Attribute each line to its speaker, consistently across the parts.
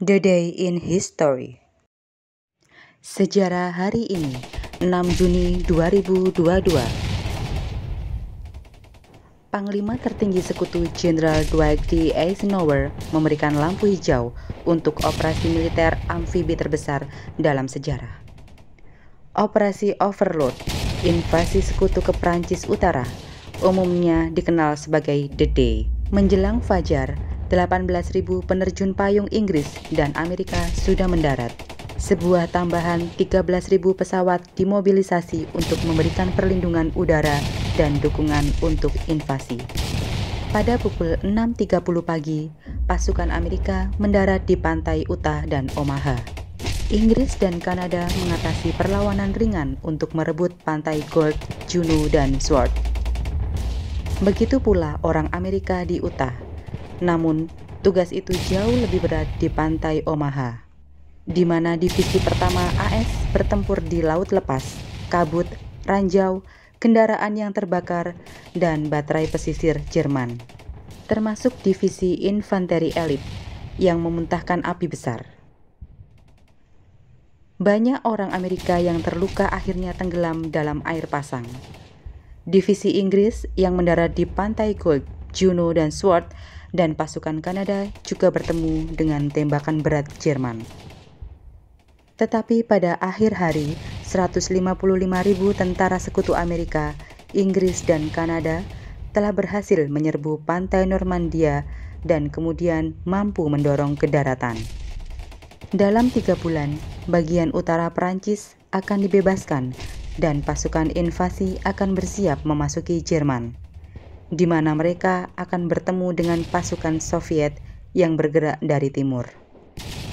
Speaker 1: The Day in History Sejarah hari ini 6 Juni 2022 Panglima tertinggi sekutu Jenderal Dwight D. Eisenhower memberikan lampu hijau untuk operasi militer amfibi terbesar dalam sejarah. Operasi Overlord, invasi sekutu ke Perancis Utara, umumnya dikenal sebagai The Day. Menjelang fajar, 18.000 penerjun payung Inggris dan Amerika sudah mendarat. Sebuah tambahan 13.000 pesawat dimobilisasi untuk memberikan perlindungan udara dan dukungan untuk invasi. Pada pukul 6.30 pagi, pasukan Amerika mendarat di pantai Utah dan Omaha. Inggris dan Kanada mengatasi perlawanan ringan untuk merebut pantai Gold, Juno, dan Sword. Begitu pula orang Amerika di Utah namun, tugas itu jauh lebih berat di pantai Omaha, di mana divisi pertama AS bertempur di Laut Lepas, Kabut, Ranjau, kendaraan yang terbakar, dan baterai pesisir Jerman, termasuk divisi infanteri elit yang memuntahkan api besar. Banyak orang Amerika yang terluka akhirnya tenggelam dalam air pasang. Divisi Inggris yang mendarat di pantai Gold, Juno, dan Sword dan pasukan Kanada juga bertemu dengan tembakan berat Jerman. Tetapi pada akhir hari, 155.000 tentara sekutu Amerika, Inggris, dan Kanada telah berhasil menyerbu pantai Normandia dan kemudian mampu mendorong ke daratan. Dalam tiga bulan, bagian utara Perancis akan dibebaskan dan pasukan invasi akan bersiap memasuki Jerman di mana mereka akan bertemu dengan pasukan Soviet yang bergerak dari timur.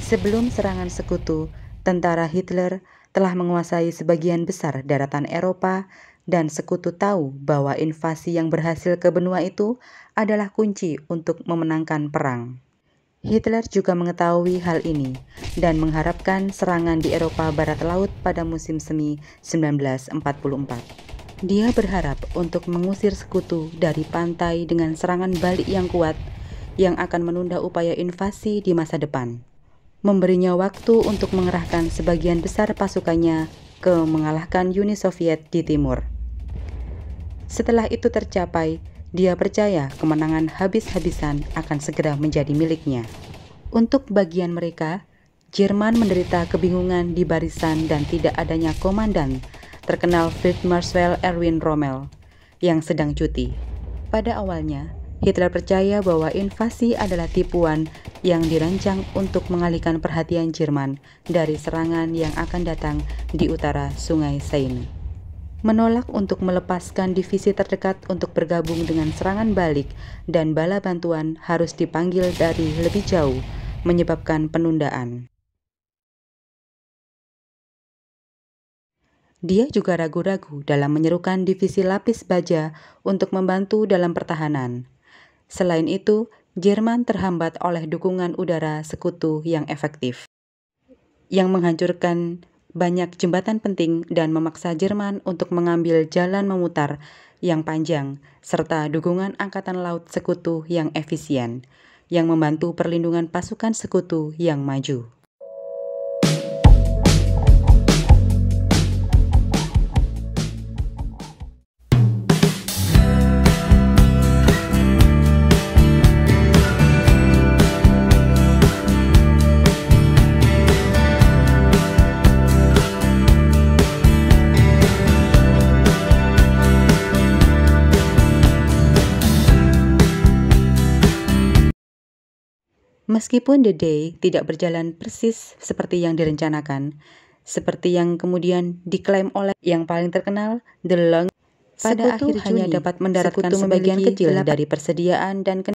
Speaker 1: Sebelum serangan sekutu, tentara Hitler telah menguasai sebagian besar daratan Eropa dan sekutu tahu bahwa invasi yang berhasil ke benua itu adalah kunci untuk memenangkan perang. Hitler juga mengetahui hal ini dan mengharapkan serangan di Eropa Barat Laut pada musim semi 1944. Dia berharap untuk mengusir sekutu dari pantai dengan serangan balik yang kuat yang akan menunda upaya invasi di masa depan. Memberinya waktu untuk mengerahkan sebagian besar pasukannya ke mengalahkan Uni Soviet di timur. Setelah itu tercapai, dia percaya kemenangan habis-habisan akan segera menjadi miliknya. Untuk bagian mereka, Jerman menderita kebingungan di barisan dan tidak adanya komandan terkenal Field Marshal Erwin Rommel yang sedang cuti. Pada awalnya, Hitler percaya bahwa invasi adalah tipuan yang dirancang untuk mengalihkan perhatian Jerman dari serangan yang akan datang di utara Sungai Seine. Menolak untuk melepaskan divisi terdekat untuk bergabung dengan serangan balik dan bala bantuan harus dipanggil dari lebih jauh, menyebabkan penundaan. Dia juga ragu-ragu dalam menyerukan divisi lapis baja untuk membantu dalam pertahanan. Selain itu, Jerman terhambat oleh dukungan udara sekutu yang efektif, yang menghancurkan banyak jembatan penting dan memaksa Jerman untuk mengambil jalan memutar yang panjang, serta dukungan Angkatan Laut Sekutu yang efisien, yang membantu perlindungan pasukan sekutu yang maju. Meskipun The Day tidak berjalan persis seperti yang direncanakan, seperti yang kemudian diklaim oleh yang paling terkenal, The Long, pada Sekutu akhir Juni, hanya dapat mendaratkan sebagian kecil dari persediaan dan